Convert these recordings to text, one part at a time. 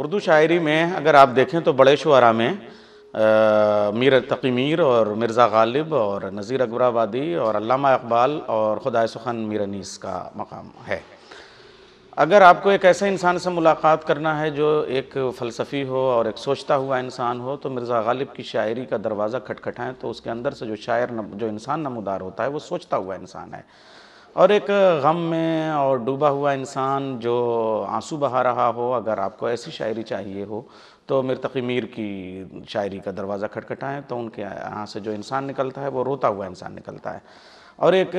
उर्दू शायरी में अगर आप देखें तो बड़े शुरा में मीर तकी मीर और मिर्ज़ा गालिब और नज़ीर अकबराबादी और अलामा इकबाल और खुदा सुखन मीर अनीस का मकाम है अगर आपको एक ऐसे इंसान से मुलाकात करना है जो एक फ़लसफ़ी हो और एक सोचता हुआ इंसान हो तो मिर्ज़ा गालिब की शायरी का दरवाज़ा खटखटाएं तो उसके अंदर से जो शायर न, जो इंसान नमदार होता है वो सोचता हुआ इंसान है और एक गम में और डूबा हुआ इंसान जो आंसू बहा रहा हो अगर आपको ऐसी शायरी चाहिए हो तो मिर्तकी मीर की शायरी का दरवाज़ा खटखटाएँ तो उनके यहाँ से जो इंसान निकलता है वो रोता हुआ इंसान निकलता है और एक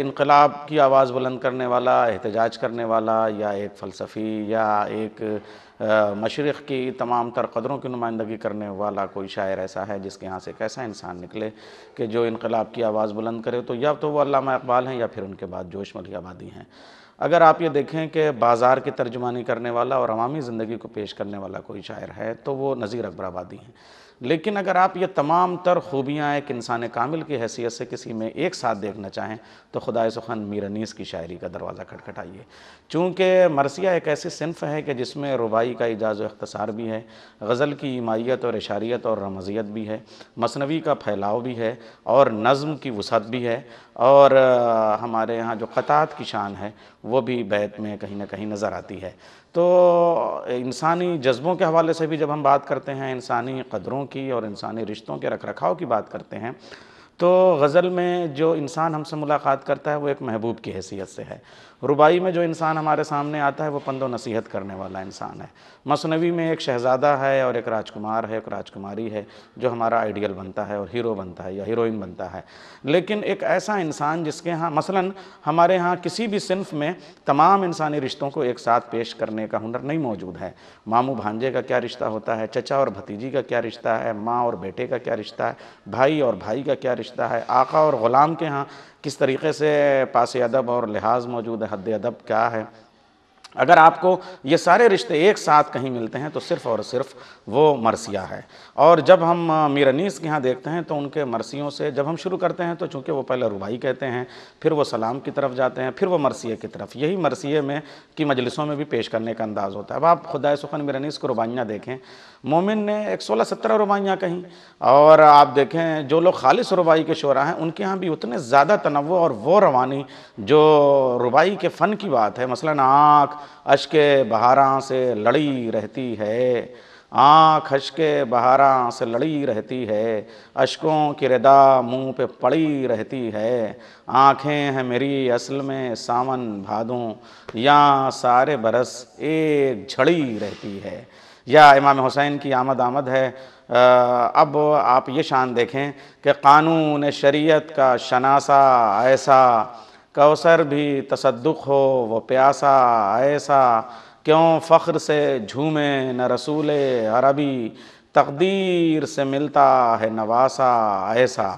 इनकलाब की आवाज़ बुलंद करने वाला एहतजाज करने वाला या एक फ़लसफ़ी या एक मशरक़ की तमाम तर कदरों की नुमाइंदगी करने वाला कोई शायर ऐसा है जिसके यहाँ से एक ऐसा इंसान निकले कि जो इनकलाब की आवाज़ बुलंद करे तो या तो वो अलामा इकबाल हैं या फिर उनके बाद जोश मलियाबादी हैं अगर आप ये देखें कि बाज़ार की तर्जुमानी करने वाला और अवामी ज़िंदगी को पेश करने वाला कोई शायर है तो वो नज़ीर अकबराबादी हैं लेकिन अगर आप ये तमाम तर खूबियाँ एक इंसान कामिल की हैसियत से किसी में एक साथ देखना चाहें तो खुदा सुखन मीरानीस की शायरी का दरवाज़ा खटखटाइए चूँकि मरसिया एक ऐसी सिनफ है कि जिसमें रुबाई का इजाज़ अख्तसार भी है गज़ल की इमायत और इशारियत और रमज़ियत भी है मसनवी का फैलाव भी है और नज़म की वसत भी है और हमारे यहाँ जो ख़तात की शान है वो भी बैत में कहीं ना कहीं नज़र आती है तो इंसानी जज्बों के हवाले से भी जब हम बात करते हैं इंसानी कदरों की और इंसानी रिश्तों के रख रखाव की बात करते हैं तो गज़ल में जो इंसान हमसे मुलाकात करता है वो एक महबूब की हैसियत से है रुबाई में जो इंसान हमारे सामने आता है वो पंदो नसीहत करने वाला इंसान है मसनवी में एक शहज़ादा है और एक राजकुमार है एक राजकुमारी है जो हमारा आइडियल बनता है और हीरो बनता है या हीरोइन बनता है लेकिन एक ऐसा इंसान जिसके यहाँ मसला हमारे यहाँ किसी भी सिनफ में तमाम इंसानी रिश्तों को एक साथ पेश करने का हुनर नहीं मौजूद है मामू भांजे का क्या रिश्ता होता है चचा और भतीजी का क्या रिश्ता है माँ और बेटे का क्या रिश्ता है भाई और भाई का क्या रिश्ता रिश्ता है आका और ग़ुलाम के यहाँ किस तरीके से पास अदब और लिहाज मौजूद है हद अदब क्या है अगर आपको ये सारे रिश्ते एक साथ कहीं मिलते हैं तो सिर्फ़ और सिर्फ वो मरसिया है और जब हम मीरनीस के यहाँ देखते हैं तो उनके मरसियों से जब हम शुरू करते हैं तो चूँकि वो पहले रुबाई कहते हैं फिर वो सलाम की तरफ जाते हैं फिर वो मरसिए की तरफ यही मरसिए में की मजलिसों में भी पेश करने का अंदाज़ होता है अब आप खुदा सुखन मीरनीस को रुबाइयाँ देखें मोमिन ने एक सोलह सत्रह रुबाइयाँ कहीं और आप देखें जो लोग खालिश रुबाई के शोरा हैं उनके यहाँ भी उतने ज़्यादा तनव और वो रवानी जो रुबाई के फ़न की बात है मसला आँख अशके बहारा से लड़ी रहती है आँख अशके बहारा से लड़ी रहती है अशकों की रदा मुँह पे पड़ी रहती है आँखें हैं मेरी असल में सावन भादों या सारे बरस एक झड़ी रहती है या इमाम हुसैन की आमद आमद है आ, अब आप ये शान देखें कि कानून शरीयत का शनासा ऐसा कौसर भी तसदुक हो वो प्यासा ऐसा क्यों फ़ख्र से झूमे न रसूल अरबी तकदीर से मिलता है नवासा ऐसा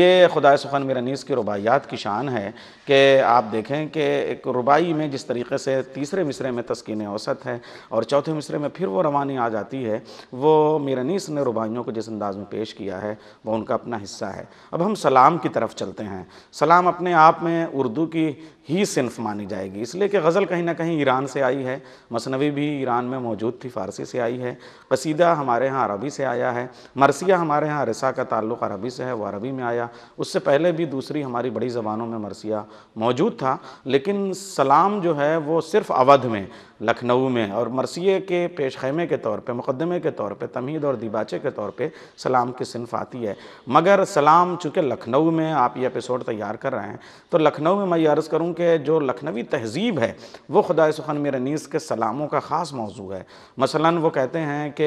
ये खुदा सुखन मेरा नीस की रुबायात की शान है कि आप देखें कि एक रुबाई में जिस तरीके से तीसरे मिसरे में तस्किन औसत है और चौथे मिसरे में फिर वो रवानी आ जाती है वो मीरनीस ने रुबाइयों को जिस अंदाज में पेश किया है वो उनका अपना हिस्सा है अब हम सलाम की तरफ चलते हैं सलाम अपने आप में उर्दू की ही सिनफ मानी जाएगी इसलिए कि गज़ल कहीं ना कहीं ईरान से आई है मसनवी भी ईरान में मौजूद थी फ़ारसी से आई है कसीदा हमारे यहाँ अरबी से आया है मरसिया हमारे यहाँ रसा का ताल्लुक़ अरबी से है वो अरबी में आया उससे पहले भी दूसरी हमारी बड़ी ज़बानों में मरसिया मौजूद था लेकिन सलाम जो है वो सिर्फ़ अवध में लखनऊ में और मरसिए के पेश खेमे के तौर पे मुकदमे के तौर पे तमीद और दिबाचे के तौर पे सलाम की सिनफ आती है मगर सलाम चूँकि लखनऊ में आप ये एपिसोड तैयार कर रहे हैं तो लखनऊ में मैं ये अर्ज़ करूँ कि जो लखनवी तहजीब है वो खुदा मेरे नीस के सलामों का ख़ास मौजू है मसला वो कहते हैं कि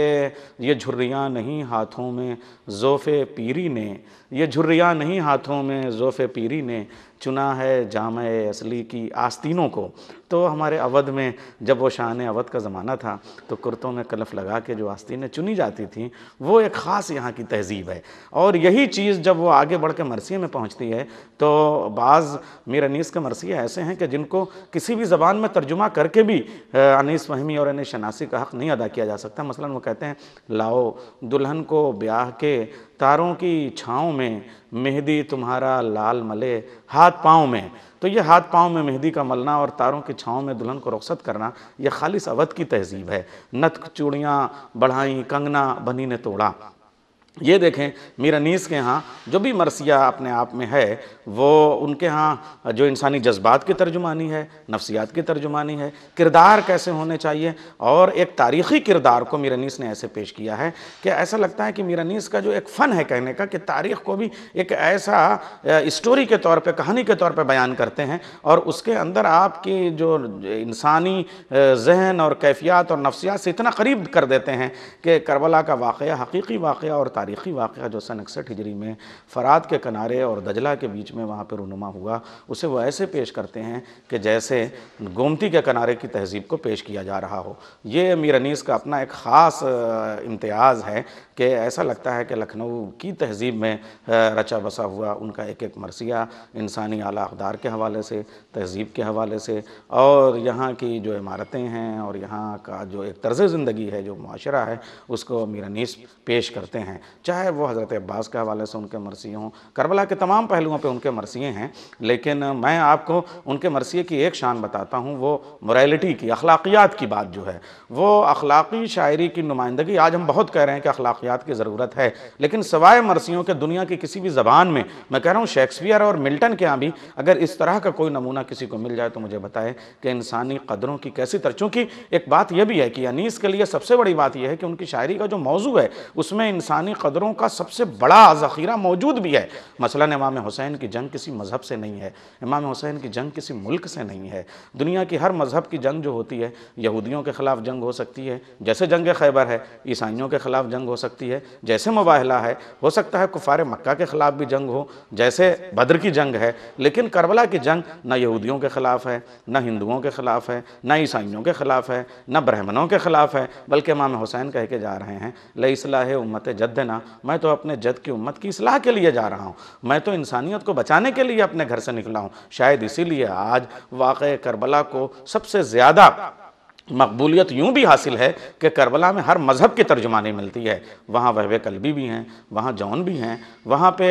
ये झुर्रियाँ नहीं हाथों में जोफ़ पीरी ने ये झुर्रियाँ नहीं हाथों में जोफ़ पीरी ने चुना है जाम असली की आस्तीनों को तो हमारे अवध में जब वो शान अवध का ज़माना था तो कुर्तों में कलफ लगा के जो आस्तीनें चुनी जाती थी वो एक ख़ास यहाँ की तहजीब है और यही चीज़ जब वो आगे बढ़ के मरसी में पहुँचती है तो बाज़ मीर अनीस के मरसिया ऐसे हैं कि जिनको किसी भी ज़बान में तर्जुमा करके भी अनीस फहमी और अनीस शनासी का हक़ नहीं अदा किया जा सकता मसला वो कहते हैं लाओ दुल्हन को ब्याह के तारों की छाँव में मेहंदी तुम्हारा लाल मले हाथ पाँव में तो ये हाथ पाँव में मेहंदी का मलना और तारों की छाँव में दुल्हन को रख्सत करना यह खालिश अवध की तहजीब है नथ चूड़ियाँ बढ़ाई कंगना बनी ने तोड़ा ये देखें मीरानीस के यहाँ जो भी मरसिया अपने आप में है वो उनके यहाँ जो इंसानी जज्बात की तर्जुमानी है नफसियात की तर्जुमानी है किरदार कैसे होने चाहिए और एक तारीख़ी किरदार को मीरानीस ने ऐसे पेश किया है कि ऐसा लगता है कि मीरानीस का जो एक फ़न है कहने का कि तारीख़ को भी एक ऐसा स्टोरी के तौर पर कहानी के तौर पर बयान करते हैं और उसके अंदर आपकी जो इंसानी जहन और कैफ़ियात और नफसियात से इतना करीब कर देते हैं कि करबला का वाक़ हकीकी वाक़ और तारीख़ी वाक़ जो सन इकसठ हिजरी में फ़रात के किनारे और दजला के बीच में वहाँ पर रुनुमा हुआ उसे वह ऐसे पेश करते हैं कि जैसे गोमती के किनारे की तहजीब को पेश किया जा रहा हो ये अमीर अनीस का अपना एक ख़ास इम्तियाज़ है कि ऐसा लगता है कि लखनऊ की तहजीब में रचा बसा हुआ उनका एक एक मरसिया इंसानी आला अकदार के हवाले से तहजीब के हवाले से और यहाँ की जो इमारतें हैं और यहाँ का जो एक तर्ज़ ज़िंदगी है जो माशरा है उसको मीर अनीस पेश करते हैं चाहे वो हज़रत अब्बास के हवाले से उनके मरसिए हों करबला के तमाम पहलुओं पर उनके मरसिए हैं लेकिन मैं आपको उनके मरसिए की एक शान बताता हूँ वो मोरालिटी की अखलाकियात की बात जो है वो अखलाक़ी शायरी की नुमाइंदगी आज हम बहुत कह रहे हैं कि अखलाकियात नफसियात की ज़रूरत है लेकिन सवाए मरसियों के दुनिया की किसी भी ज़बान में मैं कह रहा हूँ शेक्सपियर और मिल्टन के यहाँ भी अगर इस तरह का कोई नमूना किसी को मिल जाए तो मुझे बताए कि इंसानी कदरों की कैसी तरह चूँकि एक बात यह भी है कि अनीस के लिए सबसे बड़ी बात यह है कि उनकी शायरी का जो मौजू है उसमें इंसानी कदरों का सबसे बड़ा ज़ख़ीरा मौजूद भी है मसला इमाम हुसैन की जंग किसी मज़हब से नहीं है इमाम हुसैन की जंग किसी मुल्क से नहीं है दुनिया की हर मज़हब की जंग जो होती है यहूदियों के ख़िलाफ़ जंग हो सकती है जैसे जंग खैबर है ईसाइयों के ख़िलाफ़ जंग हो सकती सकती है जैसे मुबाहला है हो सकता है कुफार मक्का के ख़िलाफ़ भी जंग हो जैसे बद्र की जंग है लेकिन करबला की जंग ना यहूदियों के ख़िलाफ़ है ना हिंदुओं के ख़िलाफ़ है ना ईसाइयों के ख़िलाफ़ है ना ब्राह्मणों के ख़िलाफ़ है बल्कि मामे हुसैन कह के जा रहे हैं लई सलाह उम्मत ना मैं तो अपने जद की उम्मत की असलाह के लिए जा रहा हूँ मैं तो इंसानियत को बचाने के लिए अपने घर से निकला हूँ शायद इसीलिए आज वाक़ करबला को सबसे ज़्यादा मकबूलियत यूँ भी हासिल है कि करबला में हर मज़हब की तर्जुमानी मिलती है वहाँ वहब कलबी भी हैं वहाँ जौन भी हैं वहाँ पे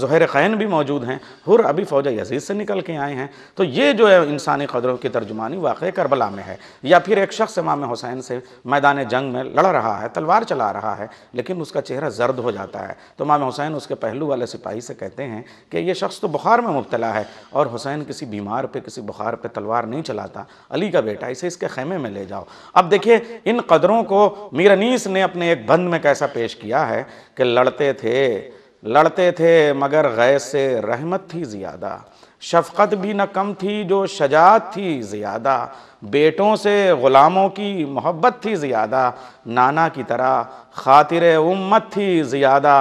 जहर ख़ैन भी मौजूद हैं हुर अभी फ़ौज यजीज़ से निकल के आए हैं तो ये जो है इंसानी कदरों की तर्जुमानी वाक़ करबला में है या फिर एक शख्स इमाम हुसैन से मैदान जंग में लड़ रहा है तलवार चला रहा है लेकिन उसका चेहरा जर्द हो जाता है तो इमाम हुसैन उसके पहलू वाले सिपाही से कहते हैं कि ये शख्स तो बुखार में मुबतला है और हुसैन किसी बीमार पर किसी बुखार पर तलवार नहीं चलाता अली का बेटा इसे इसके खेमे में ले जाओ अब देखिए इन कदरों को मीरनीस ने अपने एक बंद में कैसा पेश किया है कि लड़ते थे लड़ते थे मगर गैस से रहमत थी ज़्यादा शफकत भी न कम थी जो शजात थी ज़्यादा बेटों से ग़ुलामों की मोहब्बत थी ज़्यादा नाना की तरह खातिर उम्मत थी ज़्यादा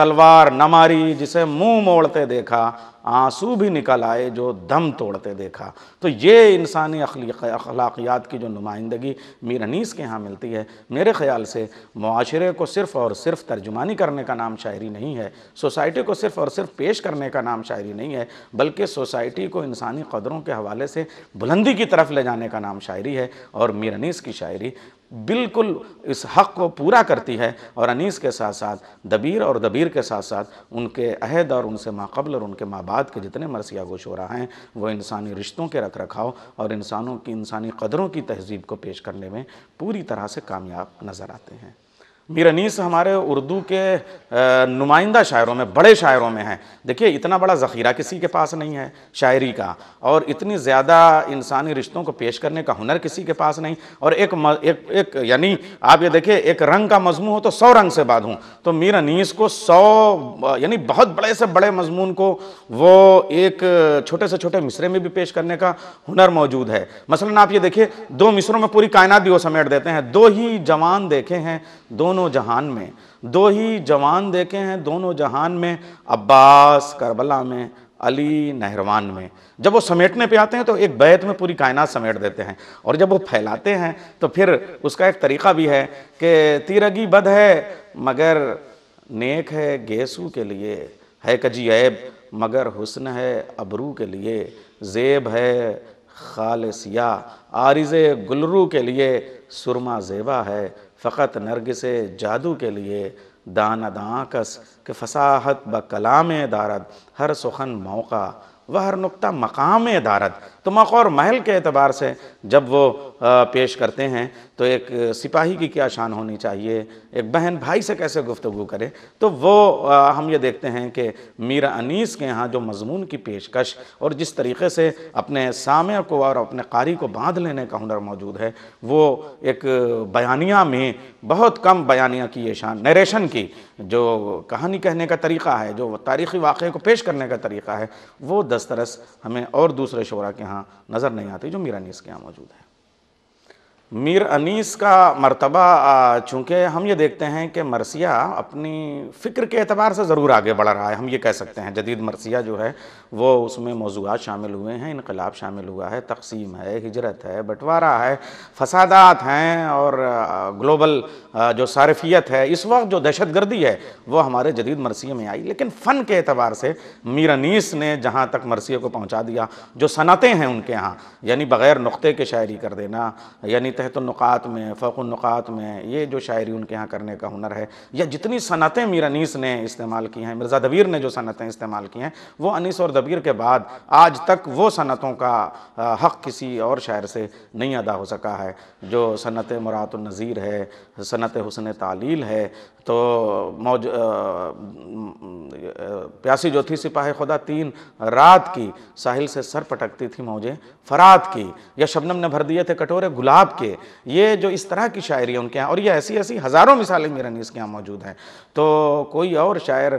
तलवार न मारी जिसे मुंह मोड़ते देखा आंसू भी निकल आए जो दम तोड़ते देखा तो ये इंसानी अखलाकियात की जो नुमाइंदगी मीर के यहाँ मिलती है मेरे ख़्याल से माशरे को सिर्फ़ और सिर्फ तर्जुमानी करने का नाम शायरी नहीं है सोसाइटी को सिर्फ़ और सिर्फ पेश करने का नाम शायरी नहीं है बल्कि सोसाइटी को इंसानी कदरों के हवाले से बुलंदी की तरफ ले जाने का नाम शायरी है और मीर की शायरी बिल्कुल इस हक़ को पूरा करती है और अनीस के साथ साथ दबीर और दबीर के साथ साथ उनके अहद और उनसे माकबल और उनके माँ बाप के जितने मरसिया गोश हो रहा हैं वो इंसानी रिश्तों के रख रखाव और इंसानों की इंसानी कदरों की तहजीब को पेश करने में पूरी तरह से कामयाब नज़र आते हैं मीर अनीस हमारे उर्दू के नुमाइंदा शायरों में बड़े शायरों में हैं देखिए इतना बड़ा ज़ख़ीरा किसी के पास नहीं है शायरी का और इतनी ज़्यादा इंसानी रिश्तों को पेश करने का हुनर किसी के पास नहीं और एक म, एक, एक यानी आप ये देखिए एक रंग का मजमू हो तो सौ रंग से बात हूँ तो मीर अनीस को सौ यानी बहुत बड़े से बड़े मजमून को वो एक छोटे से छोटे मिसरे में भी पेश करने का हुनर मौजूद है मसला आप ये देखिए दो मिसरों में पूरी कायनात भी वो समेट देते हैं दो ही जवान देखे हैं दोनों दोनों जहान में दो ही जवान देखे हैं दोनों जहान में अब्बास करबला में अली नहरवान में जब वो समेटने पे आते हैं तो एक बैत में पूरी कायनात समेट देते हैं और जब वो फैलाते हैं तो फिर उसका एक तरीका भी है कि तीरगी बद है मगर नेक है गेसू के लिए है कजी ऐब मगर हुस्न है अबरू के लिए जेब है खालसिया आरिज गुलरू के लिए सुरमा जेबा है फ़क़त नर्ग से जादू के लिए दान दाकस के फसाहत ब कलाम दारद हर सुखन मौका वह हर नुकता मकाम दारद तो मौक़ और महल के अतबार से जब वो पेश करते हैं तो एक सिपाही की क्या शान होनी चाहिए एक बहन भाई से कैसे गुफ्तु करे तो वो हम ये देखते हैं कि मीरा अनीस के यहाँ जो मजमून की पेशकश और जिस तरीके से अपने सामे को और अपने कारी को बांध लेने का हुनर मौजूद है वो एक बयानिया में बहुत कम बयानिया की ये शान नरेशन की जो कहानी कहने का तरीका है जो तारीख़ी वाक़े को पेश करने का तरीका है वो दस्तरस हमें और दूसरे शरा के यहाँ नज़र नहीं आती जो मीरा अनीस के यहाँ मौजूद है मीर अनीस का मर्तबा चूँकि हम ये देखते हैं कि मरसिया अपनी फ़िक्र के अतबार से ज़रूर आगे बढ़ रहा है हम ये कह सकते हैं जदीद मरसिया जो है वो उसमें मौजूद शामिल हुए हैं इनकलाब शामिल हुआ है तकसीम है हिजरत है बंटवारा है फसादात हैं और ग्लोबल जो सारफियत है इस वक्त जो दहशत गर्दी है वो हमारे जदीद मरसिए में आई लेकिन फ़न के अतबार से मीर अनीस ने जहाँ तक मरसिया को पहुँचा दिया जो सनतें हैं उनके यहाँ यानी बग़ैर नुक़े के शायरी कर देना यानी तहत नुकात में फ़ौकुलनुक़ात में ये जो शायरी उनके यहाँ करने का हुनर है या जितनी सनतें मीर अनीस ने इस्तेमाल की हैं मिर्ज़ा दबीर ने जो सनतें इस्तेमाल की हैं वो अनीस और दबीर के बाद आज तक वो सनतों का हक़ किसी और शायर से नहीं अदा हो सका है जो सनत मुरात नज़ीर है सनत हुसन तालील है तो मौज प्यासी जो थी सिपाही खुदा तीन रात की साहिल से सर पटकती थी मौजें फरात की या शबनम ने भर दिए थे कटोरे गुलाब के ये जो इस तरह की शायरी उनके यहाँ और ये ऐसी ऐसी हज़ारों मिसालें मेरा नीस के यहाँ मौजूद हैं तो कोई और शायर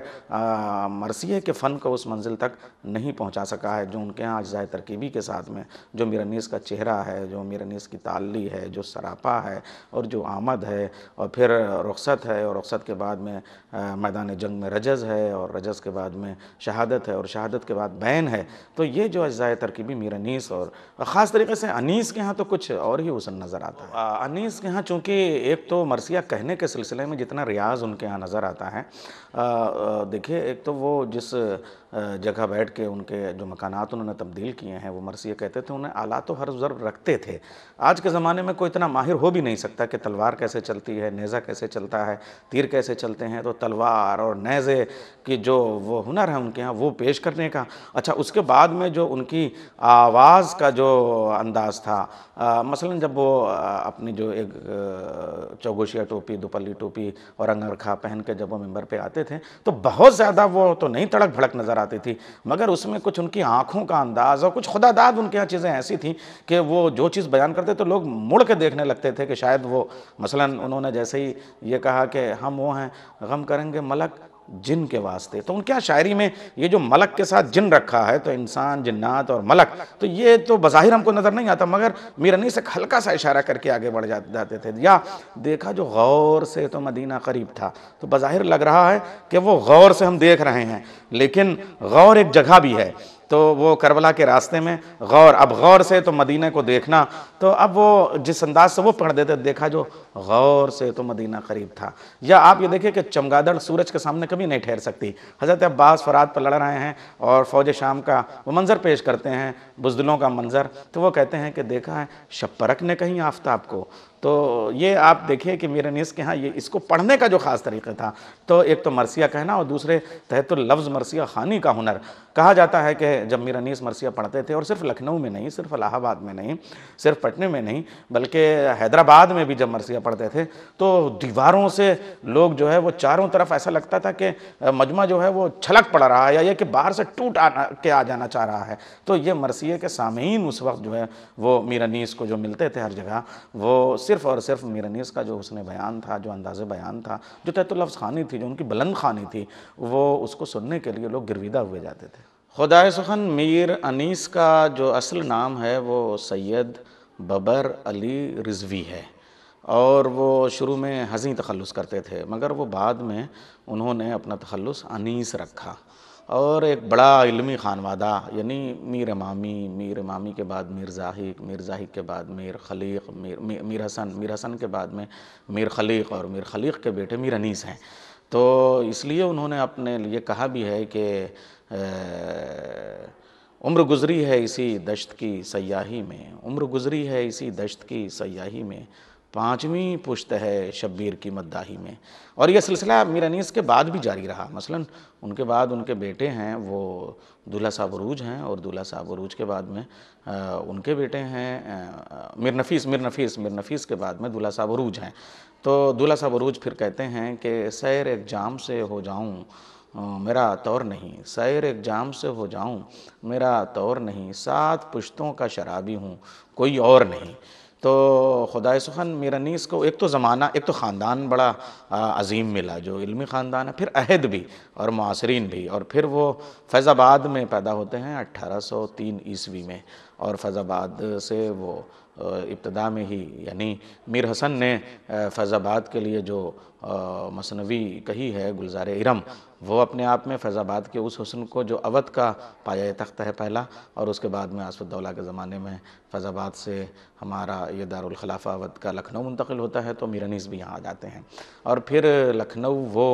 मरसिए के फ़न को उस मंजिल तक नहीं पहुँचा सका है जो उनके यहाँ अजाय तरकीबी के साथ में जो नीस का चेहरा है जो नीस की ताली है जो सरापा है और जो आमद है और फिर रुख्सत है और रुख्सत शहादत के बाद में मैदान जंग में रजस है और रजस के बाद में शहादत है और शहादत के बाद बैन है तो ये जो अज्ज़ाए तरकीबी मीर अनीस और ख़ास तरीके से अनीस के यहाँ तो कुछ और ही हुसन नज़र आता है अनीस के यहाँ चूँकि एक तो मरसिया कहने के सिलसिले में जितना रियाज उनके यहाँ नज़र आता है देखिए एक तो वो जिस जगह बैठ के उनके जो मकानात उन्होंने तब्दील किए हैं वो मरसिया कहते थे उन्हें आला तो हर जर रखते थे आज के ज़माने में कोई इतना माहिर हो भी नहीं सकता कि तलवार कैसे चलती है नेज़ा कैसे चलता है तीर कैसे चलते हैं तो तलवार और नेज़े की जो वो हुनर है उनके यहाँ वो पेश करने का अच्छा उसके बाद में जो उनकी आवाज़ का जो अंदाज़ था मसला जब वो अपनी जो एक चौगोशिया टोपी दुपल्ली टोपी और अंगरखा पहन के जब वो मेम्बर पर आते थे तो बहुत ज़्यादा वो तो नहीं तड़क भड़क नज़र कराती थी मगर उसमें कुछ उनकी आँखों का अंदाज़ और कुछ खुदादाद उनके यहाँ चीज़ें ऐसी थी कि वो जो चीज़ बयान करते तो लोग मुड़ के देखने लगते थे कि शायद वो मसला उन्होंने जैसे ही ये कहा कि हम वो हैं गम करेंगे मलक जिन के वास्ते तो उनके यहाँ शायरी में ये जो मलक के साथ जिन रखा है तो इंसान जिन्नात और मलक तो ये तो बज़ाहिर हमको नज़र नहीं आता मगर मीरनी से हल्का सा इशारा करके आगे बढ़ जा, जाते थे या देखा जो गौर से तो मदीना करीब था तो बज़ाहिर लग रहा है कि वो गौर से हम देख रहे हैं लेकिन गौर एक जगह भी है तो वो करबला के रास्ते में गौर अब गौर से तो मदीने को देखना तो अब वो जिस अंदाज से वो पढ़ देते देखा जो गौर से तो मदीना करीब था या आप ये देखिए कि चमगादड़ सूरज के सामने कभी नहीं ठहर सकती हज़रत अब्बास फराद पर लड़ रहे हैं और फ़ौज शाम का वो मंज़र पेश करते हैं बुजदलों का मंज़र तो वो कहते हैं कि देखा है शपरक ने कहीं आफ्ताब को तो ये आप देखिए कि मेरे नीस के यहाँ ये इसको पढ़ने का जो ख़ास तरीका था तो एक तो मरसिया कहना और दूसरे तहतुल लफ्ज़ मरसिया खानी का हुनर कहा जाता है कि जब मीर अनीस मरसिया पढ़ते थे और सिर्फ लखनऊ में नहीं सिर्फ इलाहाबाद में नहीं सिर्फ पटने में नहीं बल्कि हैदराबाद में भी जब मरसिया पढ़ते थे तो दीवारों से लोग जो है वो चारों तरफ ऐसा लगता था कि मजमा जो है वो छलक पड़ रहा है या ये कि बाहर से टूट आना के आ जाना चाह रहा है तो ये मरसिए के सामीन उस वक्त जो है वो मीर अनीस को जो मिलते थे हर जगह वो सिर्फ़ और सिर्फ मीर अनीस का जो उसने बयान था जो अंदाज़ बयान था जो तैतुल्लफ खानी थी जो उनकी बुलंद खानी थी वो उसको सुनने के लिए लोग गिरविदा हुए जाते थे खुदा सुखन मीर अनीस का जो असल नाम है वो सैयद बबर अली रिजवी है और वो शुरू में हज़ी तखलस करते थे मगर वो बाद में उन्होंने अपना तखलस अनीस रखा और एक बड़ा इलमी खानवादा यानी मीर मामी मीर मामी के बाद मीर जाहिक मीर जाहिक के बाद मीर खलीक मीर मी, मीर हसन मीर हसन के बाद में मीर खलीक और मीर खलीक के बेटे मीर अनीस हैं तो इसलिए उन्होंने अपने लिए कहा भी है कि उम्र गुजरी है इसी दश्त की सयाही में उम्र गुजरी है इसी दश्त की सयाही में पाँचवीं पुश्त है शब्बीर की मद्दाही में और यह सिलसिला मीर अनीस के बाद भी जारी रहा मसलन उनके बाद उनके बेटे हैं वो दूल्हा साहब अरूज हैं और दूल्हा साहब अरूज के बाद में उनके बेटे हैं मीर नफीस मिर नफीस मीर नफीस के बाद में दूल्हा साहब अरूज हैं तो दूल्हा साहब अरूज फिर कहते हैं कि सैर एग्जाम से हो जाऊँ मेरा तौर नहीं सैर एग्जाम से हो जाऊं मेरा तौर नहीं सात पुश्तों का शराबी हूं कोई और नहीं तो खुदा सुखन मेरा नीस को एक तो ज़माना एक तो ख़ानदान बड़ा अजीम मिला जो इल्मी ख़ानदान है फिर अहद भी और मासरीन भी और फिर वो फैज़ाबाद में पैदा होते हैं 1803 ईस्वी में और फैज़ाबाद से वो इब्तदा में ही यानी मीर हसन ने फैज़ाबाद के लिए जो मसनवी कही है गुलजार इरम वो अपने आप में फैज़ाबाद के उस हसन को जो अवध का पाया तख्त है पहला और उसके बाद में आसफ़ुद्दौला के ज़माने में फैज़ाबाद से हमारा ये दारखलाफा अवध का लखनऊ मुंतकिल होता है तो मीरनीस भी यहाँ आ जाते हैं और फिर लखनऊ वो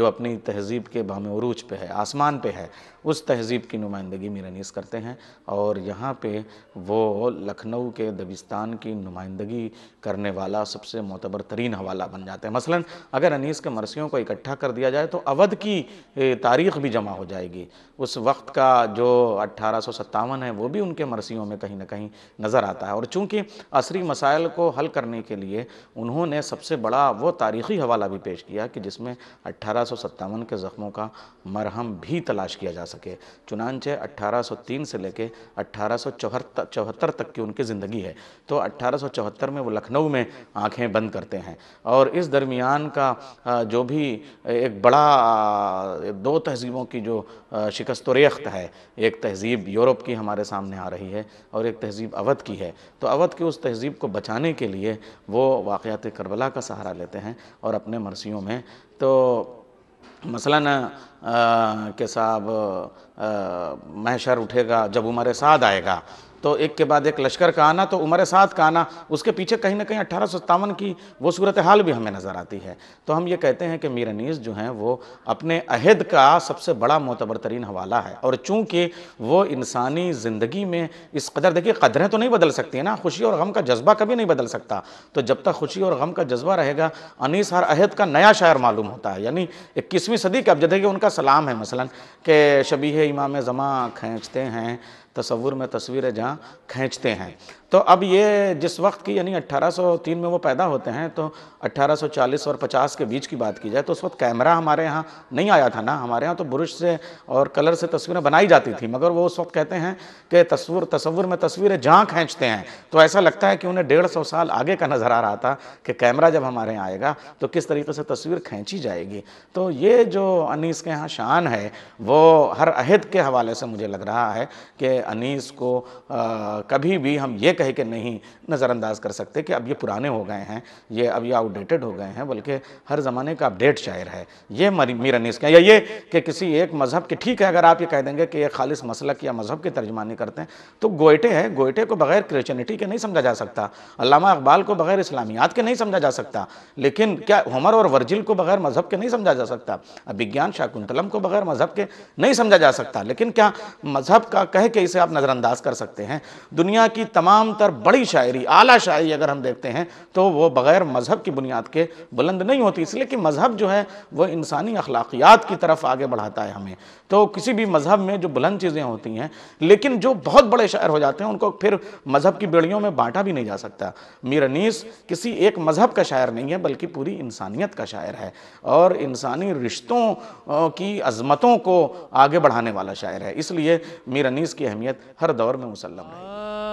जो अपनी तहजीब के बाम पर है आसमान पर है उस तहज़ीब की नुमाइंदगी नीस करते हैं और यहाँ पे वो लखनऊ के दबिस्तान की नुमाइंदगी करने वाला सबसे मोतबर तरीन हवाला बन जाते हैं मसलन अगर अनीस के मरसियों को इकट्ठा कर दिया जाए तो अवध की तारीख भी जमा हो जाएगी उस वक्त का जो अट्ठारह है वो भी उनके मरसियों में कहीं ना कहीं नज़र आता है और चूँकि असरी मसाइल को हल करने के लिए उन्होंने सबसे बड़ा वो तारीखी हवाला भी पेश किया कि जिसमें अट्ठारह के ज़ख्मों का मरहम भी तलाश किया जा सके चुनानचे 1803 से लेके अट्ठारह चौहत्तर तक की उनकी ज़िंदगी है तो अट्ठारह में वो लखनऊ में आँखें बंद करते हैं और इस दरमियान का जो भी एक बड़ा दो तहजीबों की जो शिकस्त रेख्त है एक तहजीब यूरोप की हमारे सामने आ रही है और एक तहजीब अवध की है तो अवध की उस तहजीब को बचाने के लिए वो वाक़ करबला का सहारा लेते हैं और अपने मरसियों में तो मसलन के साहब महशर उठेगा जब हमारे साथ आएगा तो एक के बाद एक लश्कर का आना तो उमर साथ का आना उसके पीछे कहीं ना कहीं अट्ठारह की वो सूरत हाल भी हमें नज़र आती है तो हम ये कहते हैं कि मीर अनीस जो हैं वो अपने अहद का सबसे बड़ा मोतबर तरीन हवाला है और चूँकि वो इंसानी ज़िंदगी में इस कदर देखिए कदरें तो नहीं बदल सकती है ना खुशी और गम का जज्बा कभी नहीं बदल सकता तो जब तक खुशी और गम का जज्बा रहेगा अनीस हर अहद का नया शायर मालूम होता है यानी इक्कीसवीं सदी का अब जैसे कि उनका सलाम है मसलन के शबी इमाम ज़मा खींचते हैं तस्वुर में तस्वीरें जहाँ खींचते हैं तो अब ये जिस वक्त की यानी 1803 में वो पैदा होते हैं तो 1840 और 50 के बीच की बात की जाए तो उस वक्त कैमरा हमारे यहाँ नहीं आया था ना हमारे यहाँ तो बुरश से और कलर से तस्वीरें बनाई जाती थी मगर वो उस वक्त कहते हैं कि तस्वर तस्वुर में तस्वीरें जहाँ खींचते हैं तो ऐसा लगता है कि उन्हें डेढ़ सौ साल आगे का नज़र आ रहा था कि कैमरा जब हमारे यहाँ आएगा तो किस तरीके से तस्वीर खींची जाएगी तो ये जो अनीस के यहाँ शान है वो हर अहद के हवाले से मुझे लग रहा है कि अनीस को आ, कभी भी हम ये कहे के नहीं नज़रअंदाज कर सकते कि अब ये पुराने हो गए हैं ये अब ये आउटडेटेड हो गए हैं बल्कि हर ज़माने का अपडेट शायर है ये मीरा नीस का या ये कि किसी एक मज़हब के ठीक है अगर आप ये कह देंगे कि ये खालिश मसलक या मज़हब की तर्जमानी करते हैं तो गोयटे है गोयटे को बगैर क्रिश्चनिटी के नहीं समझा जा सकता अलामा अकबाल को बगैर इस्लामियात के नहीं समझा जा सकता लेकिन क्या हमर और वर्जिल को बगैर मज़हब के नहीं समझा जा सकता अब विज्ञान शाकुंतलम को बगैर मज़हब के नहीं समझा जा सकता लेकिन क्या मज़हब का कह के इसे आप नज़रअंदाज कर सकते हैं दुनिया की तमाम तर बड़ी शायरी आला शायरी अगर हम देखते हैं तो वो बग़ैर मज़हब की बुनियाद के बुलंद नहीं होती इसलिए कि मज़हब जो है वो इंसानी अखलाकियात की तरफ आगे बढ़ाता है हमें तो किसी भी मज़हब में जो बुलंद चीज़ें होती हैं लेकिन जो बहुत बड़े शायर हो जाते हैं उनको फिर मज़हब की बेड़ियों में बांटा भी नहीं जा सकता मीर अनीस किसी एक मज़हब का शायर नहीं है बल्कि पूरी इंसानियत का शायर है और इंसानी रिश्तों की अजमतों को आगे बढ़ाने वाला शायर है इसलिए मीर अनीस की अहमियत हर दौर में मुसलम है